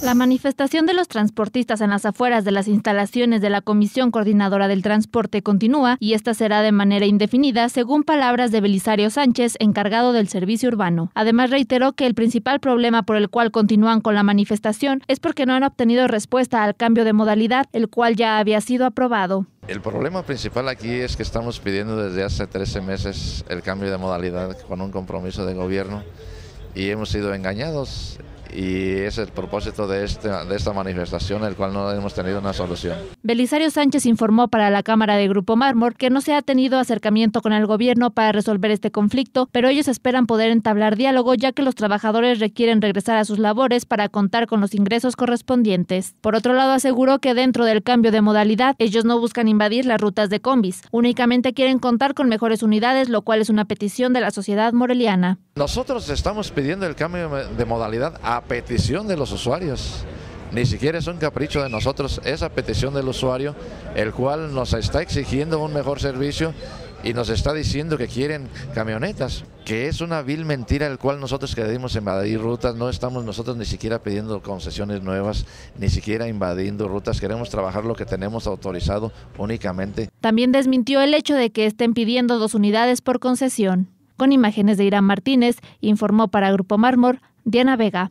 La manifestación de los transportistas en las afueras de las instalaciones de la Comisión Coordinadora del Transporte continúa y esta será de manera indefinida, según palabras de Belisario Sánchez, encargado del servicio urbano. Además, reiteró que el principal problema por el cual continúan con la manifestación es porque no han obtenido respuesta al cambio de modalidad, el cual ya había sido aprobado. El problema principal aquí es que estamos pidiendo desde hace 13 meses el cambio de modalidad con un compromiso de gobierno y hemos sido engañados y es el propósito de, de esta manifestación, el cual no hemos tenido una solución. Belisario Sánchez informó para la Cámara de Grupo Mármor que no se ha tenido acercamiento con el gobierno para resolver este conflicto, pero ellos esperan poder entablar diálogo ya que los trabajadores requieren regresar a sus labores para contar con los ingresos correspondientes. Por otro lado, aseguró que dentro del cambio de modalidad, ellos no buscan invadir las rutas de combis, únicamente quieren contar con mejores unidades, lo cual es una petición de la sociedad moreliana. Nosotros estamos pidiendo el cambio de modalidad a petición de los usuarios. Ni siquiera es un capricho de nosotros, esa petición del usuario, el cual nos está exigiendo un mejor servicio y nos está diciendo que quieren camionetas, que es una vil mentira el cual nosotros queremos invadir rutas, no estamos nosotros ni siquiera pidiendo concesiones nuevas, ni siquiera invadiendo rutas, queremos trabajar lo que tenemos autorizado únicamente. También desmintió el hecho de que estén pidiendo dos unidades por concesión. Con imágenes de Irán Martínez, informó para Grupo Mármor Diana Vega.